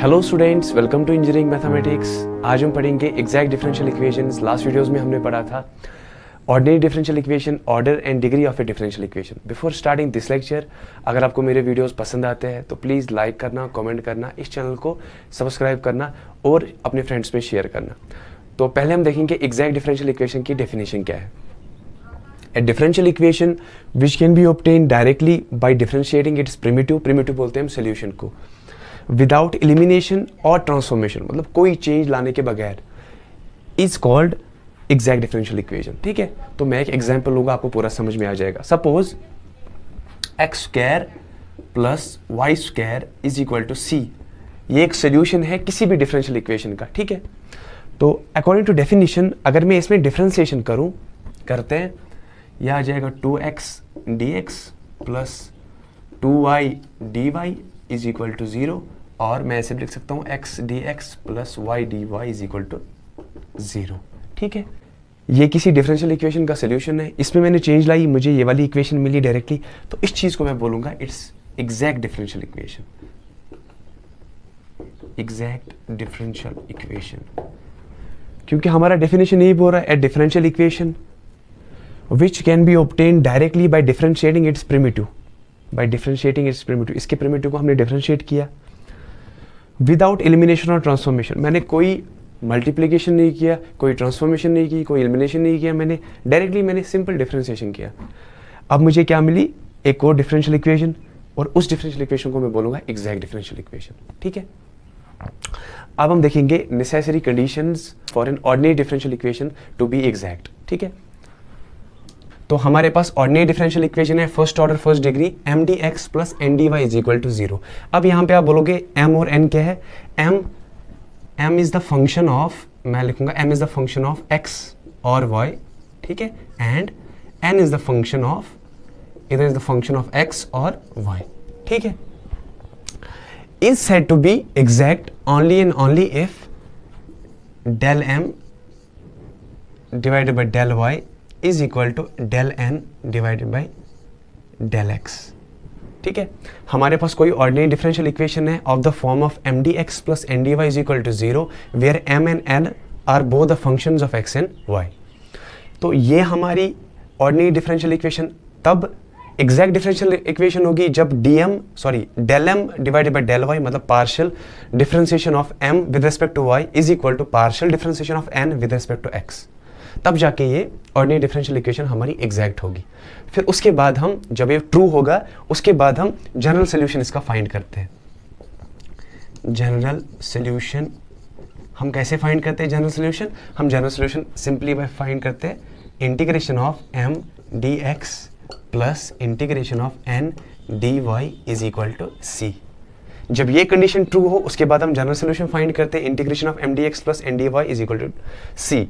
hello students welcome to engineering mathematics आज हम पढ़ेंगे exact differential equations last videos में हमने पढ़ा था ordinary differential equation order and degree of a differential equation before starting this lecture अगर आपको मेरे वीडियोस पसंद आते हैं तो प्लीज़ लाइक करना कमेंट करना इस चैनल को सब्सक्राइब करना और अपने फ्रेंड्स में शेयर करना तो पहले हम देखेंगे एग्जैक्ट डिफरेंशियल इक्वेशन की डेफिनेशन क्या है a differential equation which can be obtained directly by differentiating its primitive primitive बोलते हैं हम को विदाउट एलिमिनेशन और ट्रांसफॉर्मेशन मतलब कोई चेंज लाने के बगैर is called exact differential equation ठीक है तो मैं एक एग्जाम्पल लूंगा आपको पूरा समझ में आ जाएगा suppose x square plus y square is equal to c ये एक सोल्यूशन है किसी भी डिफरेंशियल इक्वेशन का ठीक है तो अकॉर्डिंग टू डेफिनेशन अगर मैं इसमें डिफ्रेंसिएशन करूं करते हैं यह आ जाएगा two x d x plus two y d y is equal to zero और मैं ऐसे लिख सकता हूँ x d x plus y d y is equal to zero ठीक है ये किसी डिफरेंशियल इक्वेशन का सोल्यूशन है इसमें मैंने चेंज लाई मुझे ये वाली इक्वेशन मिली डायरेक्टली तो इस चीज़ को मैं बोलूँगा it's exact differential equation exact differential equation क्योंकि हमारा डेफिनेशन यही बोल रहा है a differential equation which can be obtained directly by differentiating its primitive by differentiating its primitive इसके प्रिमिटिव को हमने डिफरेंशिएट किया विदाउट एलिमिनेशन और ट्रांसफॉर्मेशन मैंने कोई मल्टीप्लीकेशन नहीं किया कोई ट्रांसफॉर्मेशन नहीं की कोई एलिमिनेशन नहीं किया मैंने डायरेक्टली मैंने सिंपल डिफ्रेंशिएशन किया अब मुझे क्या मिली एक और डिफरेंशियल इक्वेशन और उस डिफरेंशियल इक्वेशन को मैं बोलूंगा एग्जैक्ट डिफरेंशियल इक्वेशन ठीक है अब हम देखेंगे necessary conditions for an ordinary differential equation to be exact ठीक है तो हमारे पास ऑर्डिनरी डिफरेंशियल इक्वेशन है first order first degree M d x plus N d y is equal to zero अब यहाँ पे आप बोलोगे एम और एन क्या है M M is the function of मैं लिखूंगा M is the function of x और वाई ठीक है and N is the function of इधर is the function of x और वाई ठीक है is said to be exact only and only if del M divided by del y is equal to del N divided by del x ठीक है हमारे पास कोई ordinary differential equation है of the form of M d x plus N d y is equal to zero where M and N are both the function of x and y तो ये हमारी ordinary differential equation तब exact differential equation होगी जब d M sorry del M divided by del y मतलब partial differentiation of M with respect to y is equal to partial differentiation of N with respect to x तब जाके ये ordinary differential equation हमारी exact होगी फिर उसके बाद हम जब ये ट्रू होगा उसके बाद हम जनरल सोल्यूशन इसका फाइंड करते हैं जनरल सोल्यूशन हम कैसे फाइंड करते हैं जनरल सोल्यूशन हम general solution simply by find करते हैं integration of M d x plus integration of N d y is equal to c जब ये कंडीशन ट्रू हो उसके बाद हम जनरल सोल्यूशन फाइंड करते हैं integration of M d x plus N d y is equal to c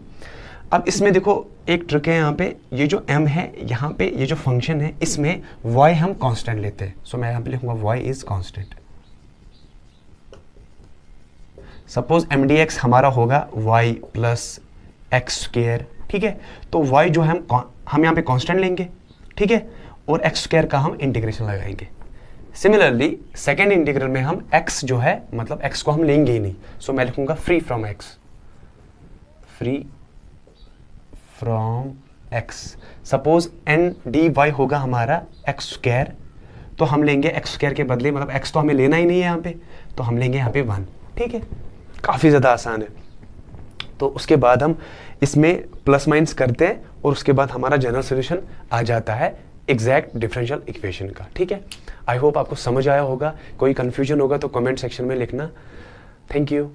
अब इसमें देखो एक ट्रिक है यहाँ पे ये जो m है यहाँ पे ये जो फंक्शन है इसमें y हम कांस्टेंट लेते हैं सो so, मैं यहाँ पे लिखूंगा y is constant suppose M d x हमारा होगा y प्लस एक्स स्क्र ठीक है तो y जो है हम हम यहाँ पे कांस्टेंट लेंगे ठीक है और एक्स स्क्र का हम इंटीग्रेशन लगाएंगे सिमिलरली सेकेंड इंटीग्रल में हम x जो है मतलब x को हम लेंगे ही नहीं सो so, मैं लिखूंगा free from x free from x suppose N d y होगा हमारा एक्स स्क्र तो हम लेंगे एक्स स्क्र के बदले मतलब एक्स तो हमें लेना ही नहीं है यहाँ पे तो हम लेंगे यहाँ पे वन ठीक है काफ़ी ज़्यादा आसान है तो उसके बाद हम इसमें प्लस माइनस करते हैं और उसके बाद हमारा जनरल सोल्यूशन आ जाता है एग्जैक्ट डिफरेंशियल इक्वेशन का ठीक है आई होप आपको समझ आया होगा कोई कन्फ्यूजन होगा तो कमेंट सेक्शन में लिखना थैंक यू